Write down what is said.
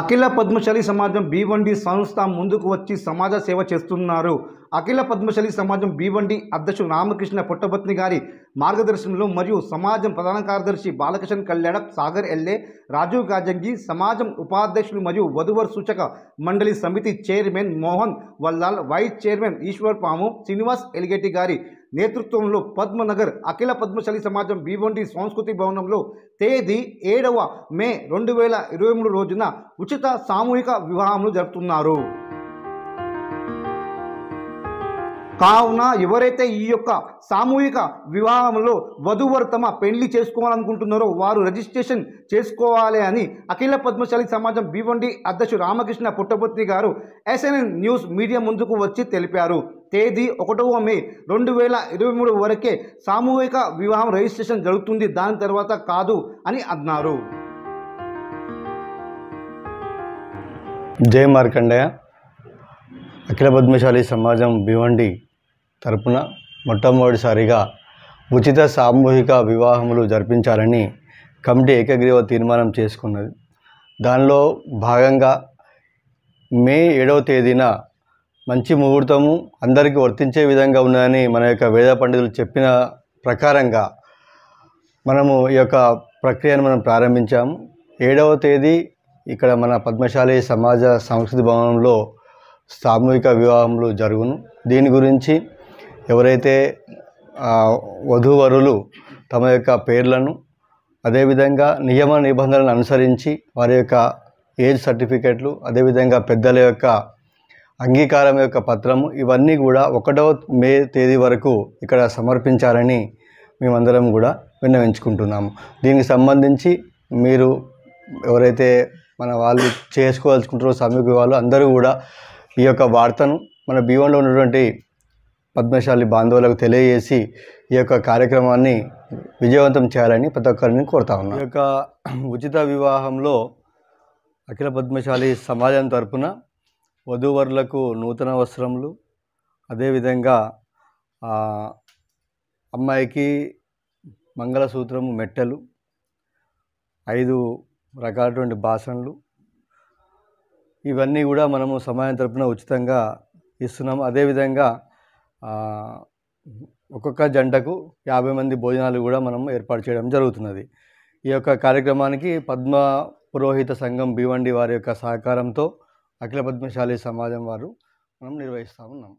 అఖిల పద్మశాలి సమాజం బీవండి సంస్థ ముందుకు వచ్చి సమాజ సేవ చేస్తున్నారు అఖిల పద్మశలి సమాజం బీవండి అధ్యక్షుడు రామకృష్ణ పుట్టపత్ని గారి మార్గదర్శనంలో మరియు సమాజం ప్రధాన కార్యదర్శి బాలకృష్ణ కళ్యాణ సాగర్ ఎల్లే రాజీవ్ గాజంగి సమాజం ఉపాధ్యక్షులు మరియు వధువర్ సూచక మండలి సమితి chairman Mohan Vallal vice chairman Eshwar Pamu Srinivas Eligeti గారి నేతృత్వంలో పద్మనగర్ అఖిల పద్మశాలి సమాజం బీవండి సంస్కృతి భవనంలో తేదీ ఏడవ మే రెండు వేల ఇరవై మూడు రోజున ఉచిత సామూహిక వివాహములు జరుపుతున్నారు కావున ఎవరైతే ఈ యొక్క సామూహిక వివాహంలో వధువరు తమ పెళ్లి చేసుకోవాలనుకుంటున్నారో వారు రిజిస్ట్రేషన్ చేసుకోవాలి అని అఖిల పద్మశాలి సమాజం బీవండి అధ్యక్షు రామకృష్ణ పుట్టబొత్తి గారు ఎస్ఎన్ఎన్ న్యూస్ మీడియా ముందుకు వచ్చి తెలిపారు తేదీ ఒకటవ మే రెండు వేల ఇరవై మూడు వరకే సామూహిక వివాహం రిజిస్ట్రేషన్ జరుగుతుంది దాని తర్వాత కాదు అని అన్నారు జయ మార్కండయ్య అఖిల పద్మశాలి సమాజం భివండి తరపున మొట్టమొదటిసారిగా ఉచిత సామూహిక వివాహములు జరిపించాలని కమిటీ ఏకగ్రీవ తీర్మానం చేసుకున్నది దానిలో భాగంగా మే ఏడవ తేదీన మంచి ముహూర్తము అందరికీ వర్తించే విధంగా ఉన్నదని మన యొక్క వేద పండితులు చెప్పిన ప్రకారంగా మనము ఈ యొక్క ప్రక్రియను మనం ప్రారంభించాము ఏడవ తేదీ ఇక్కడ మన పద్మశాలి సమాజ సంస్కృతి భవనంలో సామూహిక వివాహములు జరుగును దీని గురించి ఎవరైతే వధూవరులు తమ యొక్క పేర్లను అదేవిధంగా నియమ నిబంధనలను అనుసరించి వారి యొక్క ఏజ్ సర్టిఫికెట్లు అదేవిధంగా పెద్దల యొక్క అంగీకారం యొక్క పత్రము ఇవన్నీ కూడా ఒకటో మే తేదీ వరకు ఇక్కడ సమర్పించాలని మేమందరం కూడా విన్నవించుకుంటున్నాము దీనికి సంబంధించి మీరు ఎవరైతే మన వాళ్ళు చేసుకోవాల్సుకుంటారో సమీప వాళ్ళు అందరూ కూడా ఈ యొక్క వార్తను మన బీవన్లో ఉన్నటువంటి పద్మశాలి బాంధవులకు తెలియజేసి ఈ యొక్క కార్యక్రమాన్ని విజయవంతం చేయాలని ప్రతి ఒక్కరిని కోరుతా ఉన్నాను ఈ యొక్క ఉచిత వివాహంలో అఖిల పద్మశాలి సమాజం తరపున వధూవరులకు నూతన వస్త్రములు అదేవిధంగా అమ్మాయికి మంగళసూత్రము మెట్టెలు ఐదు రకాలటువంటి భాషణలు ఇవన్నీ కూడా మనము సమాజం తరపున ఉచితంగా ఇస్తున్నాం అదేవిధంగా ఒక్కొక్క జంటకు యాభై మంది భోజనాలు కూడా మనం ఏర్పాటు చేయడం జరుగుతున్నది ఈ యొక్క కార్యక్రమానికి పద్మ పురోహిత సంఘం భీవండి వారి యొక్క సహకారంతో అఖిల పద్మశాలి సమాజం వారు మనం నిర్వహిస్తూ ఉన్నాం